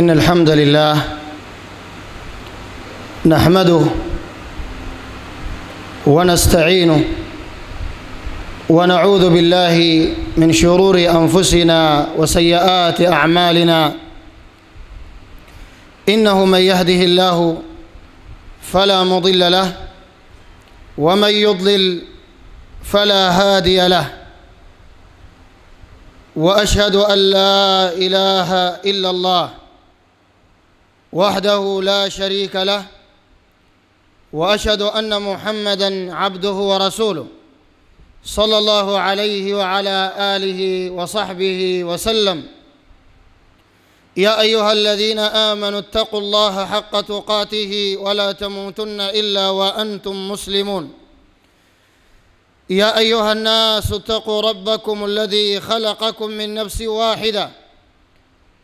إن الحمد لله نحمده ونستعينه ونعوذ بالله من شرور أنفسنا وسيئات أعمالنا إنه من يهده الله فلا مضل له ومن يضلل فلا هادي له وأشهد أن لا إله إلا الله وحده لا شريك له واشهد ان محمدا عبده ورسوله صلى الله عليه وعلى اله وصحبه وسلم يا ايها الذين امنوا اتقوا الله حق تقاته ولا تموتن الا وانتم مسلمون يا ايها الناس اتقوا ربكم الذي خلقكم من نفس واحده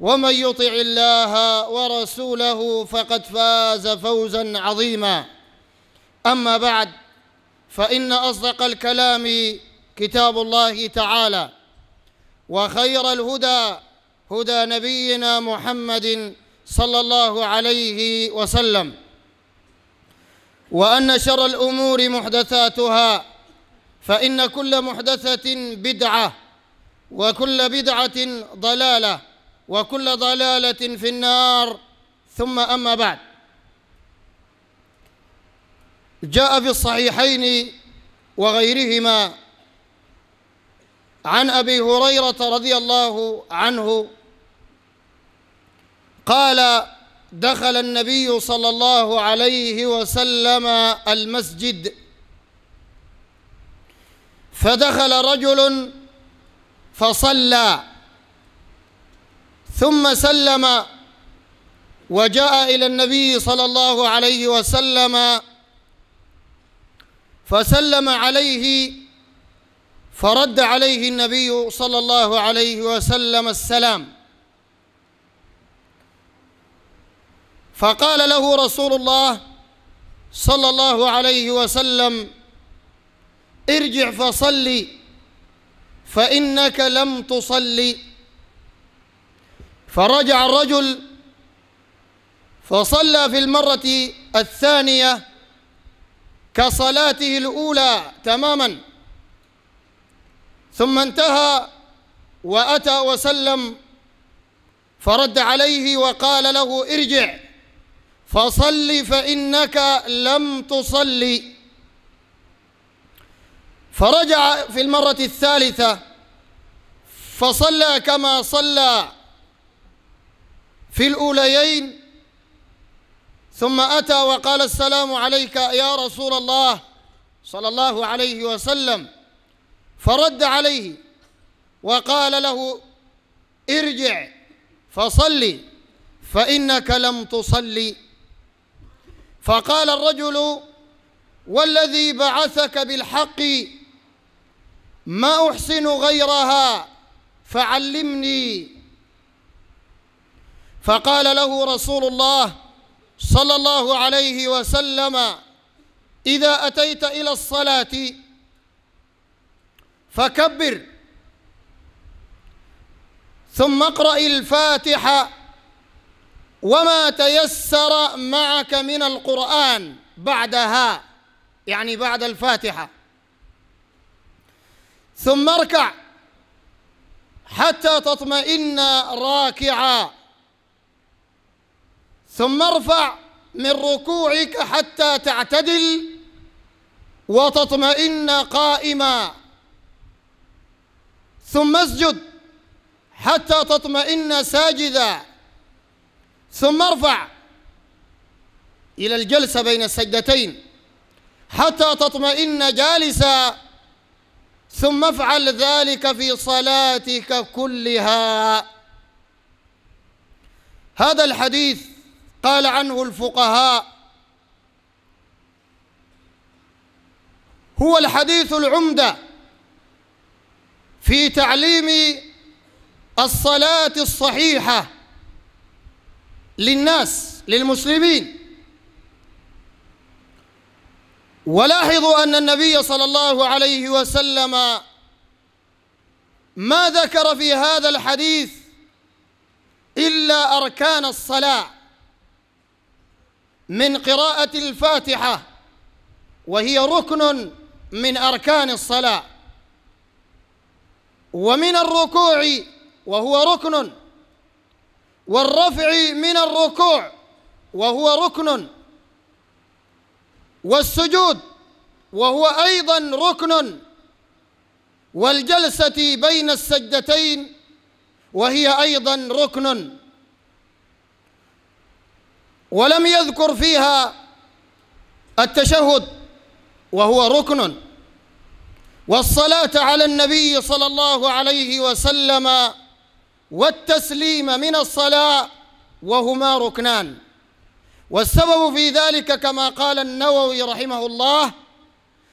ومن يطع الله ورسوله فقد فاز فوزا عظيما أما بعد فإن أصدق الكلام كتاب الله تعالى وخير الهدى هدى نبينا محمد صلى الله عليه وسلم وأن شر الأمور محدثاتها فإن كل محدثة بدعة وكل بدعة ضلالة وكل ضلالة في النار ثم أما بعد جاء في الصحيحين وغيرهما عن أبي هريرة رضي الله عنه قال دخل النبي صلى الله عليه وسلم المسجد فدخل رجل فصلى ثم سلم وجاء إلى النبي صلى الله عليه وسلم فسلم عليه فرد عليه النبي صلى الله عليه وسلم السلام فقال له رسول الله صلى الله عليه وسلم ارجع فصلي فإنك لم تصلي فرجع الرجل فصلى في المرة الثانية كصلاته الأولى تماما ثم انتهى وأتى وسلم فرد عليه وقال له ارجع فصل فإنك لم تصلي فرجع في المرة الثالثة فصلى كما صلى في الأوليين ثم أتى وقال السلام عليك يا رسول الله صلى الله عليه وسلم فرد عليه وقال له ارجع فصلي فإنك لم تصلي فقال الرجل والذي بعثك بالحق ما أحسن غيرها فعلمني فقال له رسول الله صلى الله عليه وسلم إذا أتيت إلى الصلاة فكبر ثم اقرأ الفاتحة وما تيسر معك من القرآن بعدها يعني بعد الفاتحة ثم اركع حتى تطمئن راكعا ثم ارفع من ركوعك حتى تعتدل وتطمئن قائما ثم اسجد حتى تطمئن ساجدا ثم ارفع إلى الجلسة بين السجدتين حتى تطمئن جالسا ثم افعل ذلك في صلاتك كلها هذا الحديث قال عنه الفقهاء هو الحديث العمدة في تعليم الصلاة الصحيحة للناس للمسلمين ولاحظوا أن النبي صلى الله عليه وسلم ما ذكر في هذا الحديث إلا أركان الصلاة من قراءة الفاتحة وهي ركن من أركان الصلاة ومن الركوع وهو ركن والرفع من الركوع وهو ركن والسجود وهو أيضا ركن والجلسة بين السجدتين وهي أيضا ركن ولم يذكر فيها التشهد وهو ركن والصلاة على النبي صلى الله عليه وسلم والتسليم من الصلاة وهما ركنان والسبب في ذلك كما قال النووي رحمه الله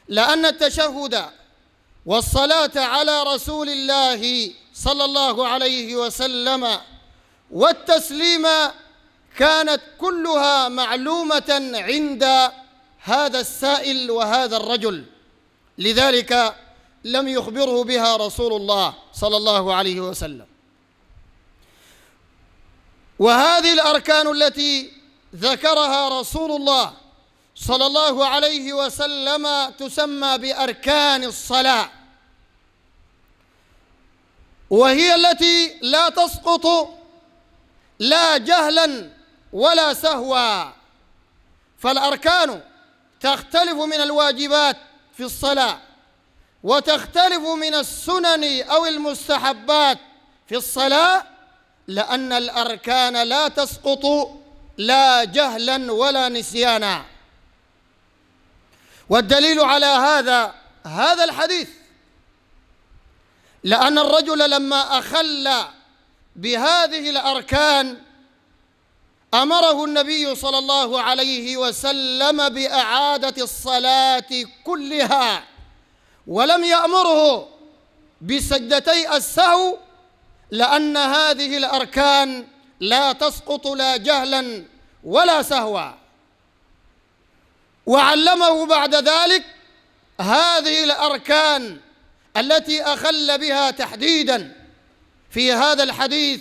لأن التشهد والصلاة على رسول الله صلى الله عليه وسلم والتسليم كانت كلها معلومة عند هذا السائل وهذا الرجل لذلك لم يخبره بها رسول الله صلى الله عليه وسلم وهذه الأركان التي ذكرها رسول الله صلى الله عليه وسلم تسمى بأركان الصلاة وهي التي لا تسقط لا جهلا ولا سهوا فالأركان تختلف من الواجبات في الصلاة وتختلف من السنن أو المستحبات في الصلاة لأن الأركان لا تسقط لا جهلا ولا نسيانا والدليل على هذا هذا الحديث لأن الرجل لما أخل بهذه الأركان امره النبي صلى الله عليه وسلم باعاده الصلاه كلها ولم يامره بسجدتي السهو لان هذه الاركان لا تسقط لا جهلا ولا سهوا وعلمه بعد ذلك هذه الاركان التي اخل بها تحديدا في هذا الحديث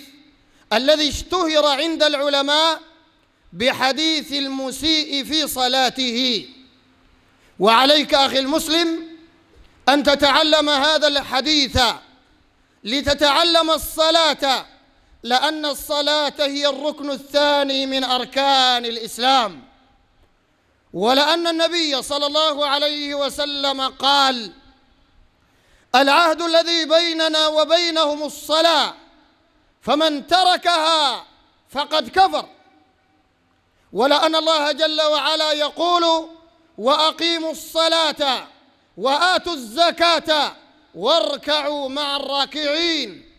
الذي اشتهر عند العلماء بحديث المسيء في صلاته وعليك أخي المسلم أن تتعلم هذا الحديث لتتعلم الصلاة لأن الصلاة هي الركن الثاني من أركان الإسلام ولأن النبي صلى الله عليه وسلم قال العهد الذي بيننا وبينهم الصلاة فمن تركها فقد كفر ولأن الله جل وعلا يقول وأقيموا الصلاة وآتوا الزكاة واركعوا مع الراكعين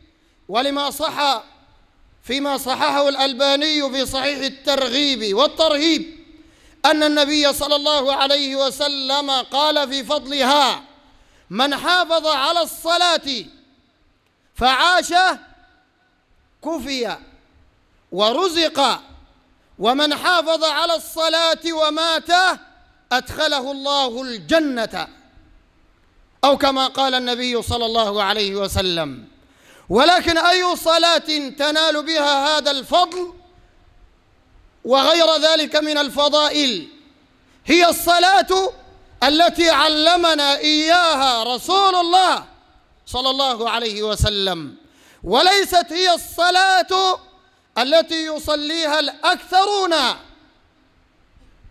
ولما صح فيما صححه الألباني في صحيح الترغيب والترهيب أن النبي صلى الله عليه وسلم قال في فضلها من حافظ على الصلاة فعاش كفي ورزق ومن حافظ على الصلاة ومات أدخله الله الجنة أو كما قال النبي صلى الله عليه وسلم ولكن أي صلاة تنال بها هذا الفضل وغير ذلك من الفضائل هي الصلاة التي علمنا إياها رسول الله صلى الله عليه وسلم وليست هي الصلاة التي يصليها الأكثرون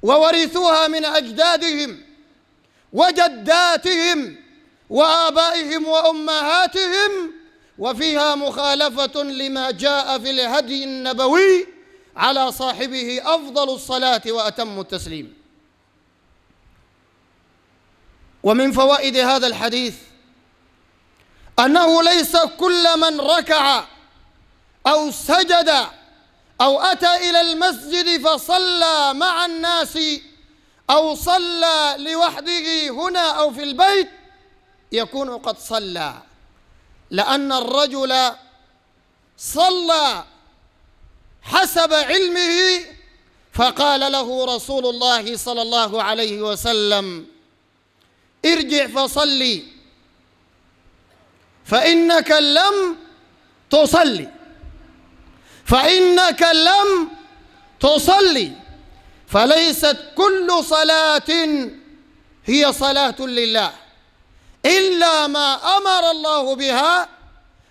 وورثوها من أجدادهم وجداتهم وآبائهم وأمهاتهم وفيها مخالفة لما جاء في الهدي النبوي على صاحبه أفضل الصلاة وأتم التسليم ومن فوائد هذا الحديث أنه ليس كل من ركع أو سجد أو أتى إلى المسجد فصلى مع الناس أو صلى لوحده هنا أو في البيت يكون قد صلى لأن الرجل صلى حسب علمه فقال له رسول الله صلى الله عليه وسلم ارجع فصلي فإنك لم تصلي فإنك لم تصلي فليست كل صلاة هي صلاة لله إلا ما أمر الله بها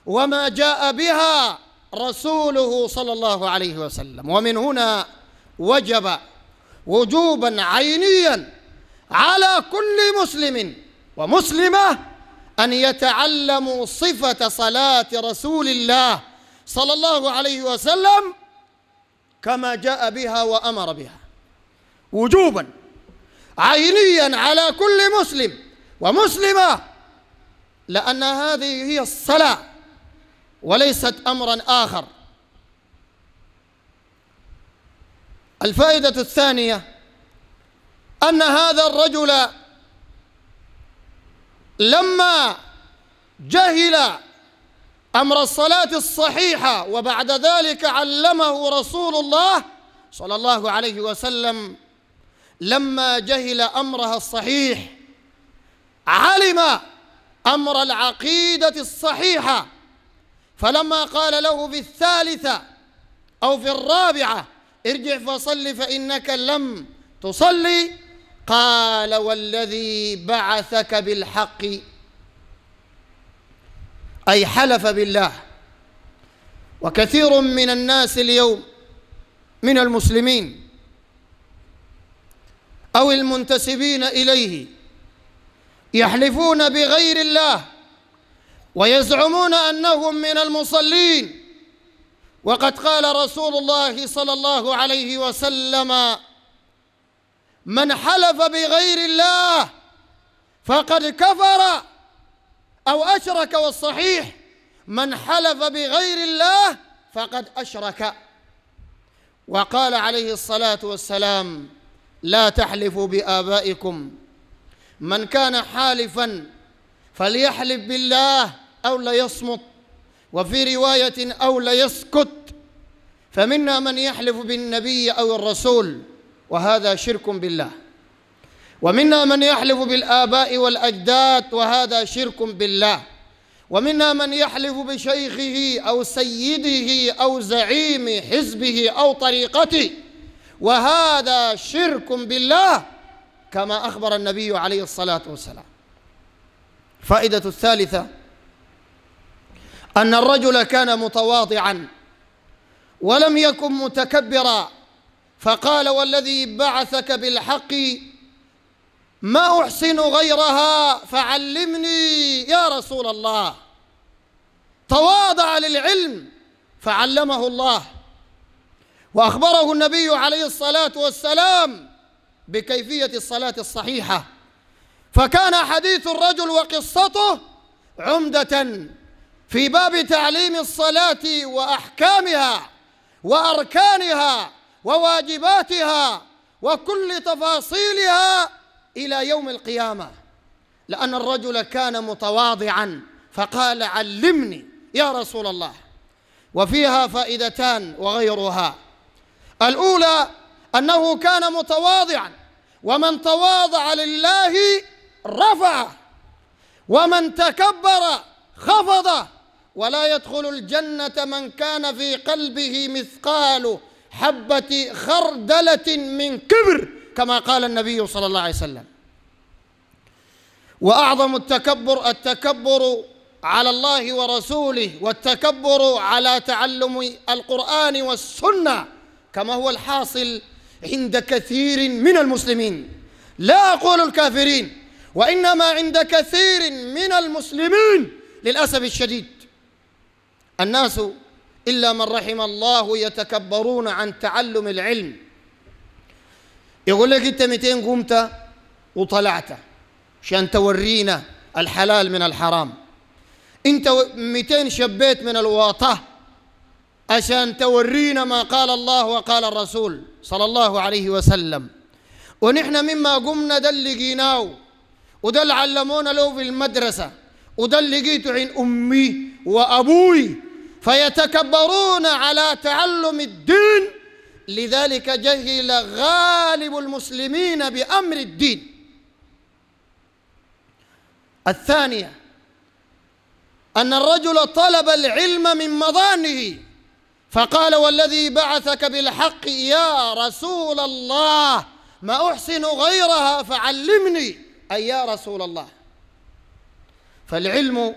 وما جاء بها رسوله صلى الله عليه وسلم ومن هنا وجب وجوبا عينيا على كل مسلم ومسلمه أن يتعلموا صفة صلاة رسول الله صلى الله عليه وسلم كما جاء بها وأمر بها وجوبا عينيا على كل مسلم ومسلمة لأن هذه هي الصلاة وليست أمرا آخر الفائدة الثانية أن هذا الرجل لما جهل أمر الصلاة الصحيحة وبعد ذلك علمه رسول الله صلى الله عليه وسلم لما جهل أمرها الصحيح علم أمر العقيدة الصحيحة فلما قال له في الثالثة أو في الرابعة ارجع فصل فإنك لم تصلي قال والذي بعثك بالحق أي حلف بالله وكثير من الناس اليوم من المسلمين أو المنتسبين إليه يحلفون بغير الله ويزعمون أنهم من المصلين وقد قال رسول الله صلى الله عليه وسلم من حلف بغير الله فقد كفر أو أشرك والصحيح من حلف بغير الله فقد أشرك وقال عليه الصلاة والسلام لا تحلفوا بآبائكم من كان حالفا فليحلف بالله أو ليصمت وفي رواية أو ليسكت فمنا من يحلف بالنبي أو الرسول وهذا شرك بالله ومنا من يحلف بالآباء والأجداد وهذا شرك بالله ومنا من يحلف بشيخه أو سيده أو زعيم حزبه أو طريقته وهذا شرك بالله كما أخبر النبي عليه الصلاة والسلام فائدة الثالثة أن الرجل كان متواضعا ولم يكن متكبرا فقال والذي بعثك بالحق ما أحسن غيرها فعلمني يا رسول الله تواضع للعلم فعلمه الله وأخبره النبي عليه الصلاة والسلام بكيفية الصلاة الصحيحة فكان حديث الرجل وقصته عمدة في باب تعليم الصلاة وأحكامها وأركانها وواجباتها وكل تفاصيلها الى يوم القيامه لان الرجل كان متواضعا فقال علمني يا رسول الله وفيها فائدتان وغيرها الاولى انه كان متواضعا ومن تواضع لله رفعه ومن تكبر خفضه ولا يدخل الجنه من كان في قلبه مثقال حبة خردلة من كبر كما قال النبي صلى الله عليه وسلم وأعظم التكبر التكبر على الله ورسوله والتكبر على تعلم القرآن والسنة كما هو الحاصل عند كثير من المسلمين لا أقول الكافرين وإنما عند كثير من المسلمين للأسف الشديد الناس إلا من رحم الله يتكبرون عن تعلم العلم يقول لك أنت 200 قمت وطلعت عشان تورينا الحلال من الحرام أنت 200 شبيت من الواطة عشان تورينا ما قال الله وقال الرسول صلى الله عليه وسلم ونحن مما قمنا ده اللي لقيناه وده اللي علمونا له في المدرسة وده اللي لقيته عين أمي وأبوي فيتكبرون على تعلم الدين لذلك جهل غالب المسلمين بأمر الدين الثانية أن الرجل طلب العلم من مضانه فقال والذي بعثك بالحق يا رسول الله ما أحسن غيرها فعلمني أي يا رسول الله فالعلم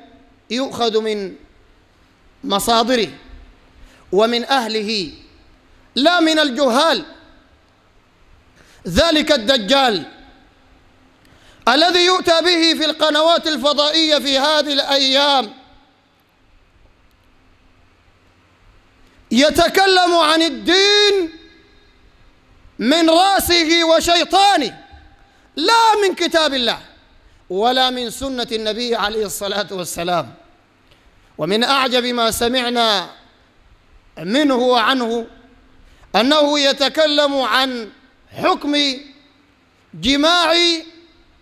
يؤخذ من مصادره ومن أهله لا من الجهال ذلك الدجال الذي يؤتى به في القنوات الفضائية في هذه الأيام يتكلم عن الدين من رأسه وشيطانه لا من كتاب الله ولا من سنة النبي عليه الصلاة والسلام ومن أعجب ما سمعنا منه وعنه أنه يتكلم عن حكم جماع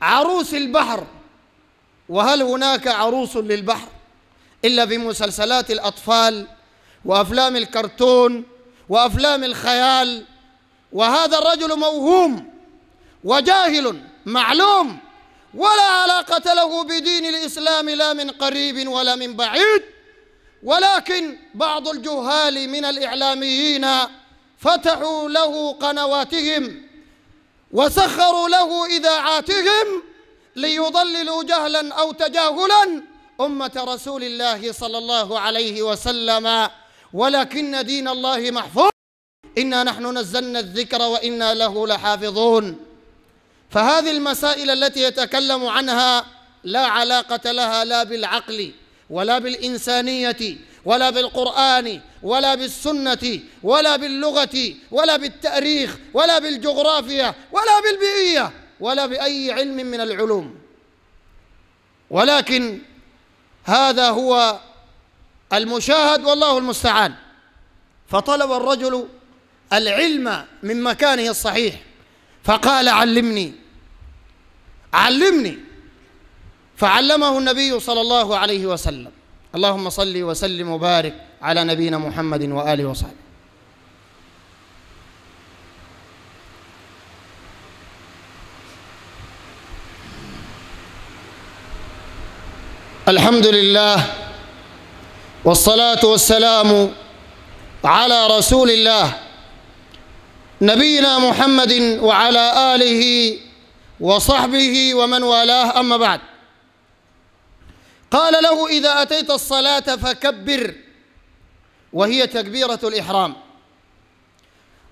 عروس البحر وهل هناك عروس للبحر إلا بمسلسلات الأطفال وأفلام الكرتون وأفلام الخيال وهذا الرجل موهوم وجاهل معلوم ولا علاقة له بدين الإسلام لا من قريب ولا من بعيد ولكن بعض الجهال من الإعلاميين فتحوا له قنواتهم وسخروا له إذاعاتهم ليضللوا جهلا أو تجاهلا أمة رسول الله صلى الله عليه وسلم ولكن دين الله محفوظ إنا نحن نزلنا الذكر وإنا له لحافظون فهذه المسائل التي يتكلم عنها لا علاقة لها لا بالعقل ولا بالإنسانية ولا بالقرآن ولا بالسنة ولا باللغة ولا بالتاريخ ولا بالجغرافيا ولا بالبيئية ولا بأي علم من العلوم ولكن هذا هو المشاهد والله المستعان فطلب الرجل العلم من مكانه الصحيح فقال علمني علمني فعلمه النبي صلى الله عليه وسلم اللهم صل وسلم وبارك على نبينا محمد وآله وصحبه الحمد لله والصلاة والسلام على رسول الله نبينا محمد وعلى آله وصحبه ومن والاه أما بعد قال له إذا أتيت الصلاة فكبر وهي تكبيرة الإحرام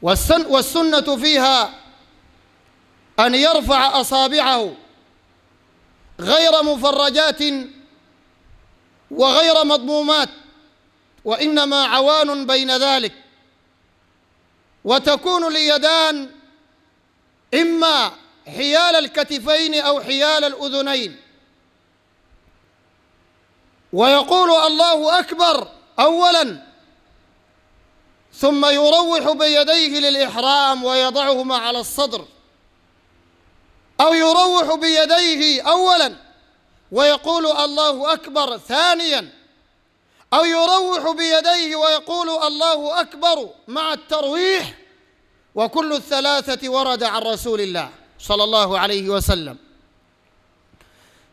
والسن والسنة فيها أن يرفع أصابعه غير مفرجات وغير مضمومات وإنما عوان بين ذلك وتكون اليدان إما حيال الكتفين أو حيال الأذنين ويقول الله أكبر أولا ثم يروح بيديه للإحرام ويضعهما على الصدر أو يروح بيديه أولا ويقول الله أكبر ثانيا أو يروح بيديه ويقول الله أكبر مع الترويح وكل الثلاثة ورد عن رسول الله صلى الله عليه وسلم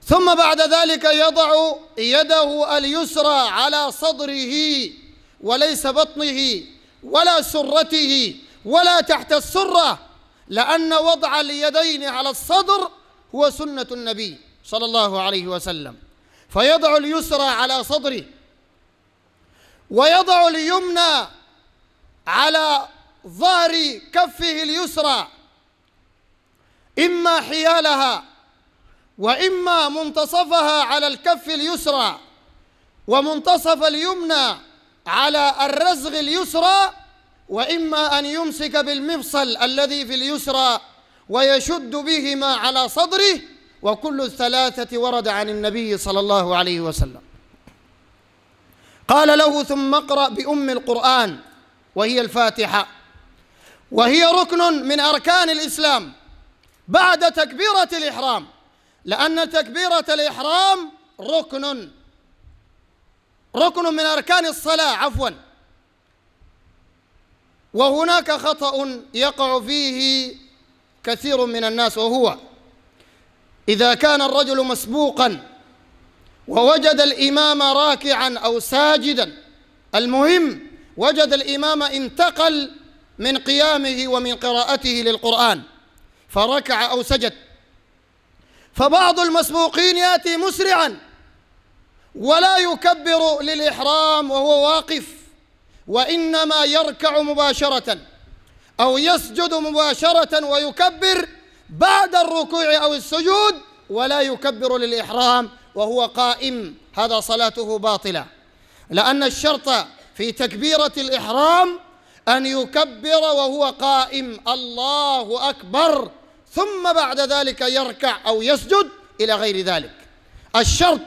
ثم بعد ذلك يضع يده اليسرى على صدره وليس بطنه ولا سرته ولا تحت السره لأن وضع اليدين على الصدر هو سنة النبي صلى الله عليه وسلم فيضع اليسرى على صدره ويضع اليمنى على ظهر كفه اليسرى إما حيالها وإما منتصفها على الكف اليسرى ومنتصف اليمنى على الرزغ اليسرى وإما أن يمسك بالمفصل الذي في اليسرى ويشد بهما على صدره وكل الثلاثة ورد عن النبي صلى الله عليه وسلم قال له ثم اقرأ بأم القرآن وهي الفاتحة وهي ركن من أركان الإسلام بعد تكبيرة الإحرام لأن تكبيرة الإحرام ركن ركن من أركان الصلاة عفوا وهناك خطأ يقع فيه كثير من الناس وهو إذا كان الرجل مسبوقا ووجد الإمام راكعا أو ساجدا المهم وجد الإمام انتقل من قيامه ومن قراءته للقرآن فركع أو سجد فبعض المسبوقين يأتي مسرعا ولا يكبر للإحرام وهو واقف وإنما يركع مباشرة أو يسجد مباشرة ويكبر بعد الركوع أو السجود ولا يكبر للإحرام وهو قائم هذا صلاته باطلة لأن الشرط في تكبيرة الإحرام أن يكبر وهو قائم الله أكبر ثم بعد ذلك يركع أو يسجد إلى غير ذلك الشرط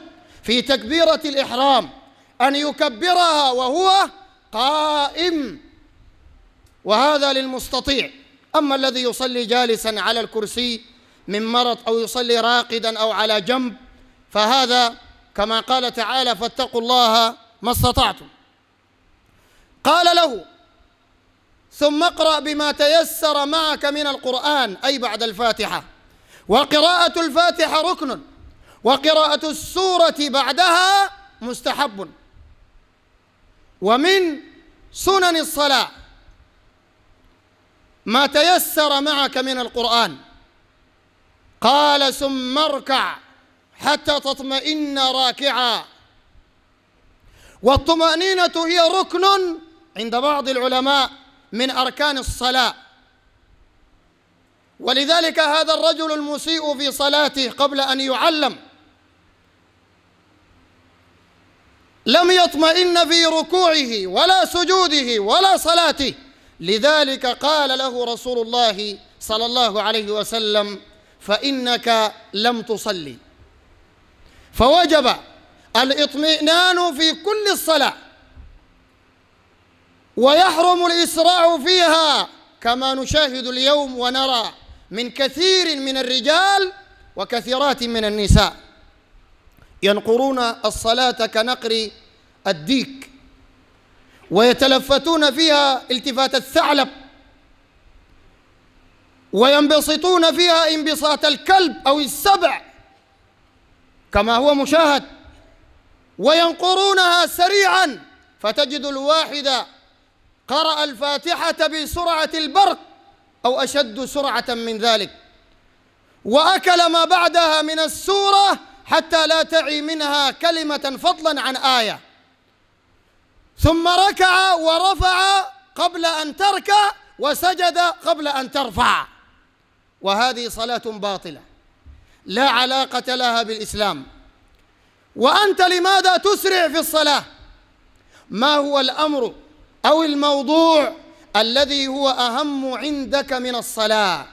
في تكبيرة الإحرام أن يكبرها وهو قائم وهذا للمستطيع أما الذي يصلي جالسا على الكرسي من مرض أو يصلي راقدا أو على جنب فهذا كما قال تعالى فاتقوا الله ما استطعتم قال له ثم اقرأ بما تيسر معك من القرآن أي بعد الفاتحة وقراءة الفاتحة ركن وقراءة السورة بعدها مستحب ومن سنن الصلاة ما تيسر معك من القرآن قال ثم اركع حتى تطمئن راكعا والطمأنينة هي ركن عند بعض العلماء من أركان الصلاة ولذلك هذا الرجل المسيء في صلاته قبل أن يعلم لم يطمئن في ركوعه ولا سجوده ولا صلاته لذلك قال له رسول الله صلى الله عليه وسلم فإنك لم تصلي فوجب الاطمئنان في كل الصلاه ويحرم الإسراع فيها كما نشاهد اليوم ونرى من كثير من الرجال وكثيرات من النساء ينقرون الصلاة كنقر الديك ويتلفتون فيها التفات الثعلب وينبسطون فيها انبساط الكلب أو السبع كما هو مشاهد وينقرونها سريعا فتجد الواحدة قرأ الفاتحة بسرعة البرق أو أشد سرعة من ذلك وأكل ما بعدها من السورة حتى لا تعي منها كلمة فضلا عن آية ثم ركع ورفع قبل أن تركع وسجد قبل أن ترفع وهذه صلاة باطلة لا علاقة لها بالإسلام وأنت لماذا تسرع في الصلاة ما هو الأمر أو الموضوع الذي هو أهم عندك من الصلاة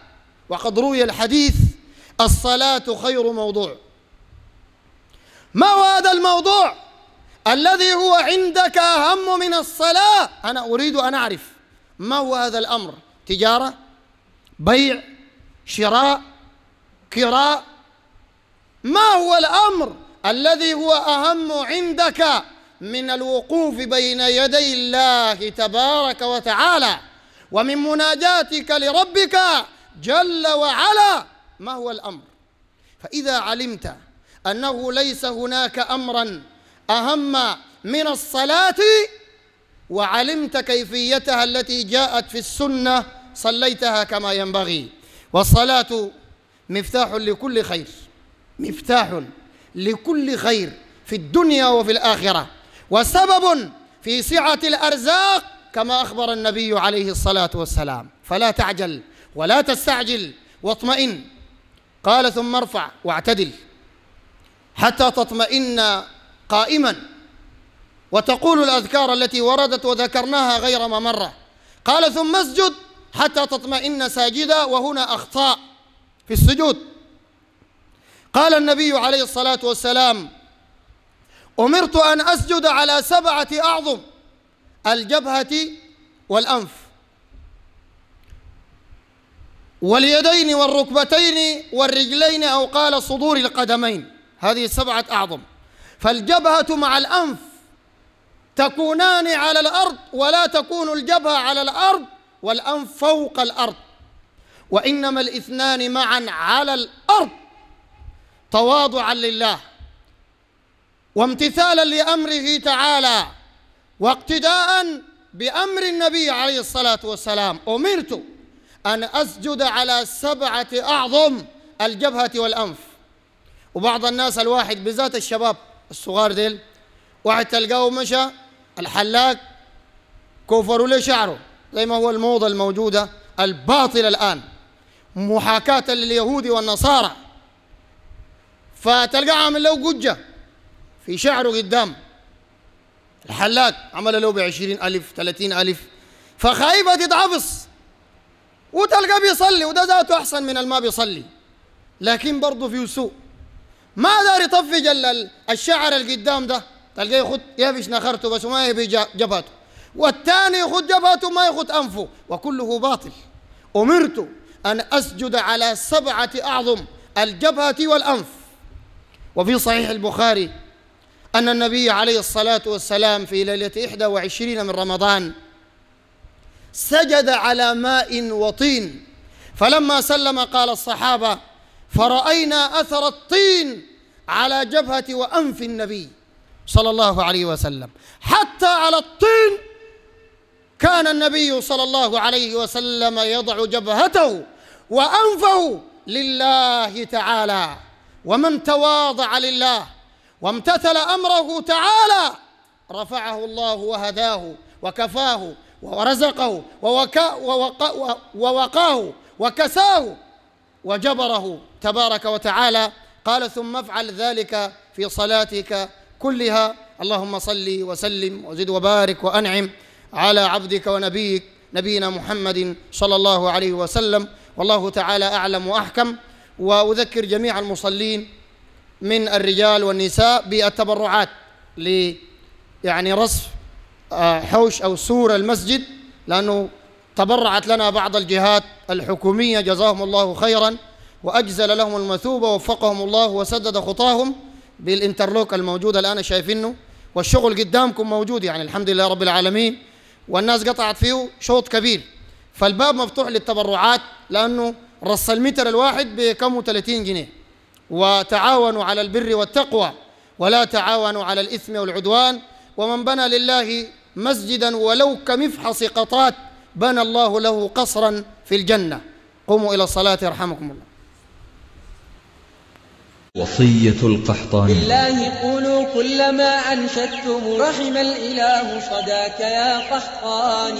وقد روي الحديث الصلاة خير موضوع ما هو هذا الموضوع الذي هو عندك أهم من الصلاة أنا أريد أن أعرف ما هو هذا الأمر تجارة بيع شراء كراء ما هو الأمر الذي هو أهم عندك من الوقوف بين يدي الله تبارك وتعالى ومن مناجاتك لربك جل وعلا ما هو الامر فاذا علمت انه ليس هناك امرا اهم من الصلاه وعلمت كيفيتها التي جاءت في السنه صليتها كما ينبغي والصلاه مفتاح لكل خير مفتاح لكل خير في الدنيا وفي الاخره وسبب في سعة الأرزاق كما أخبر النبي عليه الصلاة والسلام فلا تعجل ولا تستعجل واطمئن قال ثم ارفع واعتدل حتى تطمئن قائما وتقول الأذكار التي وردت وذكرناها غير ممرة قال ثم اسجد حتى تطمئن ساجدا وهنا أخطاء في السجود قال النبي عليه الصلاة والسلام أمرت أن أسجد على سبعة أعظم الجبهة والأنف واليدين والركبتين والرجلين أو قال صدور القدمين هذه سبعة أعظم فالجبهة مع الأنف تكونان على الأرض ولا تكون الجبهة على الأرض والأنف فوق الأرض وإنما الاثنان معا على الأرض تواضعا لله وامتثالا لامره تعالى واقتداء بامر النبي عليه الصلاه والسلام امرت ان اسجد على سبعه اعظم الجبهه والانف وبعض الناس الواحد بالذات الشباب الصغار ديل واحد تلقاه مشى الحلاق كفروا له شعره زي ما هو الموضة الموجودة الباطلة الآن محاكاة لليهود والنصارى فتلقاه عامل له قجة في شعره قدام الحلاق عمل له بعشرين ألف ثلاثين ألف فخايفة تتعفص وتلقى بيصلي وده ذاته أحسن من الما بيصلي لكن برضه فيه سوء ما دار يطفج الشعر القدام ده تلقاه يخد يفش نخرته بس ما يبي جبهته والثاني يخد جبهته ما يخد أنفه وكله باطل أمرت أن أسجد على سبعة أعظم الجبهة والأنف وفي صحيح البخاري أن النبي عليه الصلاة والسلام في ليلة إحدى وعشرين من رمضان سجد على ماء وطين فلما سلم قال الصحابة فرأينا أثر الطين على جبهة وأنف النبي صلى الله عليه وسلم حتى على الطين كان النبي صلى الله عليه وسلم يضع جبهته وأنفه لله تعالى ومن تواضع لله وامتثل امره تعالى رفعه الله وهداه وكفاه ورزقه ووكا ووقا ووقاه وكساه وجبره تبارك وتعالى قال ثم افعل ذلك في صلاتك كلها اللهم صل وسلم وزد وبارك وانعم على عبدك ونبيك نبينا محمد صلى الله عليه وسلم والله تعالى اعلم واحكم واذكر جميع المصلين من الرجال والنساء بالتبرعات ل يعني رصف آه، حوش أو سور المسجد لأنه تبرعت لنا بعض الجهات الحكومية جزاهم الله خيرا وأجزل لهم المثوبة ووفقهم الله وسدد خطاهم بالإنترلوك الموجود الآن شايفينه والشغل قدامكم موجود يعني الحمد لله رب العالمين والناس قطعت فيه شوط كبير فالباب مفتوح للتبرعات لأنه رص المتر الواحد بكم 30 جنيه وتعاونوا على البر والتقوى ولا تعاونوا على الإثم والعدوان ومن بنى لله مسجدا ولو كمفحص قطات بنى الله له قصرا في الجنة قوموا إلى الصلاة يرحمكم الله وصية القحطاني بالله قولوا كلما أنشدتم رحم الإله صداك يا قحطاني